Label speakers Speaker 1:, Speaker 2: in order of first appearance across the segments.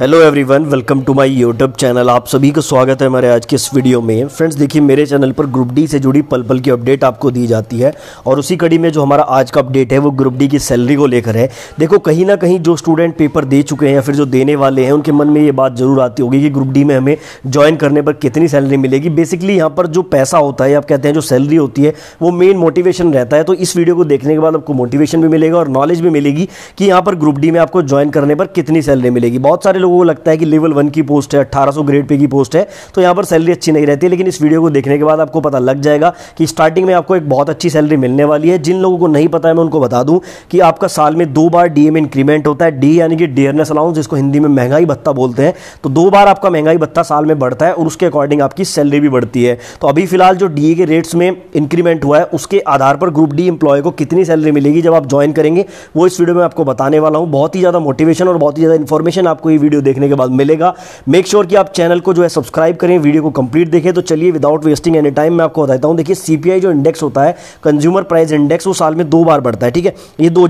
Speaker 1: hello everyone welcome to my YouTube channel आप सभी का स्वागत है हमारे आज के इस वीडियो में फ्रेंड्स देखिए मेरे चैनल पर ग्रुप डी से जुड़ी पल पल की अपडेट आपको दी जाती है और उसी कड़ी में जो हमारा आज का अपडेट है वो ग्रुप डी की सैलरी को लेकर है देखो कहीं ना कहीं जो स्टूडेंट पेपर दे चुके हैं या फिर जो देने वाले हैं उनके मन में ये बात जरूर आती होगी कि ग्रुप डी में हमें ज्वाइन करने पर कितनी सैलरी मिलेगी बेसिकली यहाँ पर जो पैसा होता है आप कहते हैं जो सैलरी होती है वो मेन मोटिवेशन रहता है तो इस वीडियो को देखने के बाद आपको मोटिवेशन भी मिलेगा और नॉलेज भी मिलेगी कि यहाँ पर ग्रुप डी में आपको ज्वाइन करने पर कितनी सैलरी मिलेगी बहुत सारे लोगों को लगता है कि लेवल वन की पोस्ट है अट्ठारह ग्रेड पे की पोस्ट है तो यहाँ पर सैलरी अच्छी नहीं रहती लेकिन इस वीडियो को देखने के बाद आपको पता लग जाएगा कि स्टार्टिंग में आपको एक बहुत अच्छी सैलरी मिलने वाली है जिन लोगों को नहीं पता है मैं उनको बता दूँ कि आपका साल में दो बार डी इंक्रीमेंट होता है डी यानी कि डियरनेस अलाउंस जिसको हिंदी में महंगाई भत्ता बोलते हैं तो दो बार आपका महंगाई भत्ता साल में बढ़ता है और उसके अकॉर्डिंग आपकी सैलरी भी बढ़ती है तो अभी फिलहाल जो डी e के रेट्स में इंक्रीमेंट हुआ है उसके आधार पर ग्रुप डी इंप्लॉय को कितनी सैलरी मिलेगी जब आप ज्वाइन करेंगे वो इस वीडियो में आपको बताने वाला हूँ बहुत ही ज़्यादा मोटिवेशन और बहुत ही ज़्यादा इन्फॉर्मेशन आपको ये वीडियो वीडियो देखने के बाद मिलेगा मेक श्योर sure कि आप चैनल को जो है सब्सक्राइब करें वीडियो को कंप्लीट देखें तो चलिए विदाउट वेस्टिंग एनी टाइम मैं आपको बताता हूँ देखिए सीपीआई जो इंडेक्स होता है कंज्यूमर प्राइस इंडेक्स वो साल में दो बार बढ़ता है ठीक है ये दो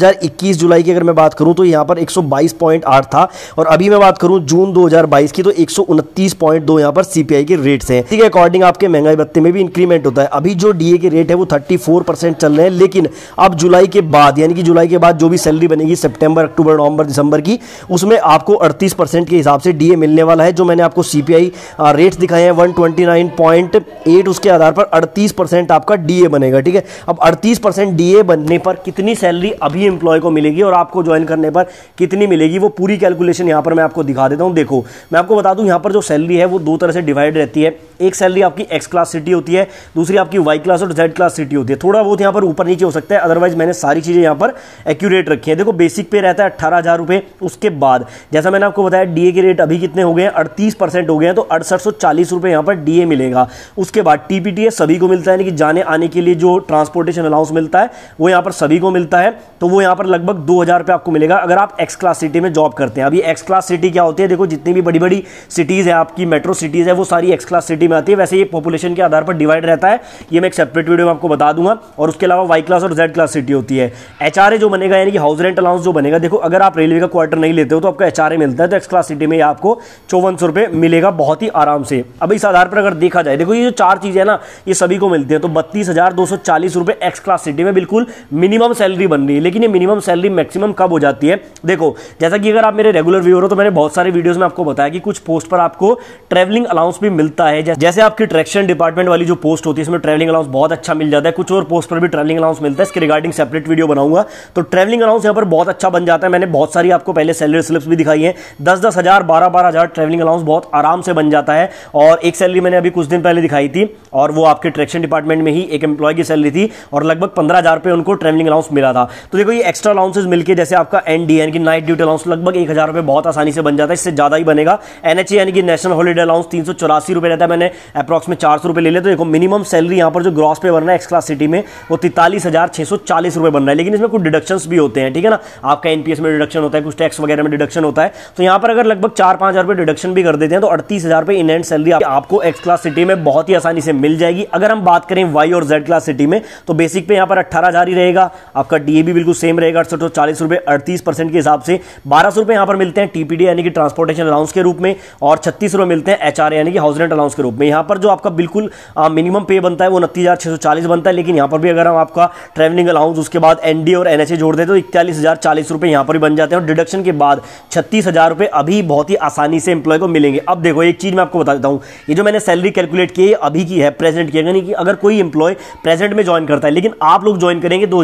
Speaker 1: जुलाई की अगर मैं बात करूँ तो यहाँ पर एक था और अभी मैं बात करूँ जून दो की तो एक सौ उनतीस पर सीपीआई के रेट्स हैं ठीक है अकॉर्डिंग आपके महंगाई भत्ते में भी इंक्रीमेंट होता है अभी जो डीए के रेट है वो थर्टी चल रहे हैं लेकिन अब जुलाई के बाद यानी कि जुलाई के बाद जो भी सैलरी बनेगी सितंबर अक्टूबर नवंबर दिसंबर की उसमें आपको अड़तीस परसेंट के हिसाब से डीए मिलने वाला है जो मैंने आपको सीपीआई रेट्स दिखाए हैं 129.8 उसके आधार पर 38 परसेंट आपका डीए बनेगा ठीक है अब 38 परसेंट डी बनने पर कितनी सैलरी अभी एम्प्लॉय को मिलेगी और आपको ज्वाइन करने पर कितनी मिलेगी वो पूरी कैलकुलेशन यहाँ पर मैं आपको दिखा देता हूँ देखो मैं आपको बता दूँ यहाँ पर जो सैलरी है वो दो तरह से डिवाइड रहती है एक सैलरी आपकी एक्स क्लास सिटी होती है दूसरी आपकी वाई क्लास और जेड क्लास सिटी होती है थोड़ा बहुत यहाँ पर ऊपर नीचे हो सकता है अदरवाइज मैंने सारी चीज़ें यहाँ पर एक्यूरेट रखी है देखो बेसिक पे रहता है अट्ठारह हज़ार उसके बाद जैसा मैंने आपको बताया है डीए के रेट अभी कितने हो गए अड़तीस परसेंट हो गए हैं तो अड़सठ सौ चालीस रुपये यहाँ पर डीए मिलेगा उसके बाद टीपीटीए सभी को मिलता है यानी कि जाने आने के लिए जो ट्रांसपोर्टेशन अलाउंस मिलता है वो यहाँ पर सभी को मिलता है तो वो यहाँ पर लगभग दो हज़ार रुपये आपको मिलेगा अगर आप एक्स क्लास सिटी में जॉब करते हैं अभी एक्स क्लास सिटी क्या होती है देखो जितनी भी बड़ी बड़ी सिटीज़ है आपकी मेट्रो सिटीज़ है वो सारी एक्स क्लास सिटी में आती है वैसे ये पॉपुलेशन के आधार पर डिवाइड रहता है ये मैं एक सेपरेट वीडियो में आपको बता दूंगा और उसके अलावा वाई क्लास और जेड क्लास सिटी होती है एच जो बनेगा यानी कि हाउस रेंट अलाउंस जो बनेगा देखो अगर आप रेलवे का क्वार्टर नहीं लेते हो तो आपका एच मिलता है तो एक्स क्लास सिटी में आपको चौवन सौ रुपये मिलेगा बहुत ही आराम से अब इस आधार पर अगर देखा जाए देखो ये जो चार चीज़ें हैं ना ये सभी को मिलती हैं तो बत्तीस हज़ार दो सौ चालीस रुपये एक्स क्लास सिटी में बिल्कुल मिनिमम सैलरी बन रही है लेकिन ये मिनिमम सैलरी मैक्सिमम कब हो जाती है देखो जैसा कि अगर आप मेरे रेगुलर व्यूअर हो तो मैंने बहुत सारे वीडियोज़ में आपको बताया कि कुछ पोस्ट पर आपको ट्रैवलिंग अलाउंस भी मिलता है जैसे आपकी ट्रैक्शन डिपार्टमेंट वाली जो पोस्ट होती है इसमें ट्रैवलिंग अलाउंस बहुत अच्छा मिल जाता है कुछ और पोस्ट पर भी ट्रैवलिंग अलाउंस मिलता है इसके रिगार्डिंग सेपरेट वीडियो बनाऊंगा तो ट्रैवलिंग अलाउंस यहाँ पर बहुत अच्छा बन जाता है मैंने बहुत सारी आपको पहले सैलरी स्लिप्स भी दिखाई है दस दस हज़ार बारह बारह हज़ार ट्रैवलिंग अलाउंस बहुत आराम से बन जाता है और एक सैलरी मैंने अभी कुछ दिन पहले दिखाई थी और वो आपके ट्रैक्शन डिपार्टमेंट में ही एक एम्प्लॉय की सैलरी थी और लगभग पंद्रह हज़ार रुपये उनको ट्रैवलिंग अलाउंस मिला था तो देखो ये एक्स्ट्रा अलाउंसेज मिलकर जैसे आपका एन डी यानी कि नाइट ड्यूटी अलाउंस लगभग एक हज़ार रुपये बहुत आसानी से बन जाता है इससे ज़्यादा ही बनेगा एन एच यानी कि नेशनल हॉलीडे अलाउंस तीन सौ चौरासी रुपये रहता है मैंने अप्रॉक्स में चार सौ रुपये ले लिया तो देखो मिनिमम सैलरी यहाँ पर जो ग्रॉस पे बन रहा है एक्स क्लास सिटी में वो तैतालीस हज़ार छः सौ चालीस रुपये बन रहा है लेकिन इसमें कुछ डिडक्शन भी होते हैं ठीक है ना आपका एनपीएस में डिडक्शन होता है कुछ टैक्स वगैरह में डिडक्शन होता है तो यहाँ पर अगर लगभग चार पांच हज़ार डिडक्शन भी कर देते हैं तो अड़तीस हज़ार इन एंड सैलरी आपको एक्स क्लास सिटी में बहुत ही आसानी से मिल जाएगी अगर हम बात करें वाई और जेड क्लास सिटी में तो बेसिक पे यहाँ पर अट्ठारह हज़ार ही रहेगा आपका भी बिल्कुल सेम रहेगा अड़सठ सौ चालीस रुपए अड़तीस परसेंट के हिसाब से बारह सौ रुपये यहाँ पर मिलते हैं टीपीडी यानी कि ट्रांसपोर्टेशन अलाउंस के रूप में और छत्तीस रुपए मिलते हैं एचआर यानी कि हाउस रेंट अलाउंस के रूप में यहाँ पर जो आपका बिल्कुल मिनिमम पे बनता है वो उनतीस हज़ार छह सौ चालीस बनता है लेकिन यहाँ पर भी अगर हम आपका ट्रेवलिंग अलाउंस उसके बाद एनडी और एनएचए जोड़ देते तो इकतालीस हज़ार चालीस रुपए यहाँ पर भी बन जाते हैं और डिडक्शन के बाद छत्तीस हज़ार रुपए अभी बहुत ही आसानी से एम्प्लॉय को मिलेंगे अब देखो एक चीज़ मैं आपको बता देता हूँ ये जो मैंने सैलरी कैलकुलेट की है अभी की है प्रेजेंट की है यानी कि अगर कोई एम्प्लॉय प्रेजेंट में ज्वाइन करता है लेकिन आप लोग ज्वाइन करेंगे दो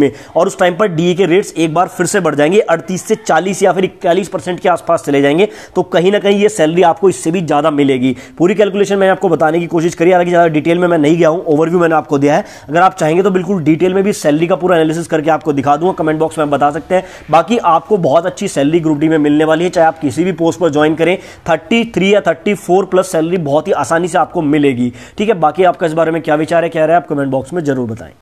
Speaker 1: में और उस टाइम पर डी के रेट्स एक बार फिर से बढ़ जाएंगे अड़तीस से चालीस या फिर इकतालीस के आसपास चले जाएंगे तो कहीं ना कहीं ये सैलरी आपको इससे भी ज़्यादा मिलेगी पूरी कैलकुलेशन मैंने आपको बताने की कोशिश करी हालांकि ज़्यादा डिटेल में मैं नहीं गया हूँ ओवरव्यू मैंने आपको दिया है अगर आप चाहेंगे तो बिल्कुल डिटेल में भी सैलरी का पूरा एनालिसिस करके आपको दिखा दूंगा कमेंट बॉक्स में बता सकते हैं बाकी आपको बहुत अच्छी सैलरी ग्रुप डी में मिलने वाली है चाहे आप किसी भी पोस्ट पर ज्वाइन करें 33 या 34 प्लस सैलरी बहुत ही आसानी से आपको मिलेगी ठीक है बाकी आपका इस बारे में क्या विचार है क्या रहा है आप कमेंट बॉक्स में जरूर बताएं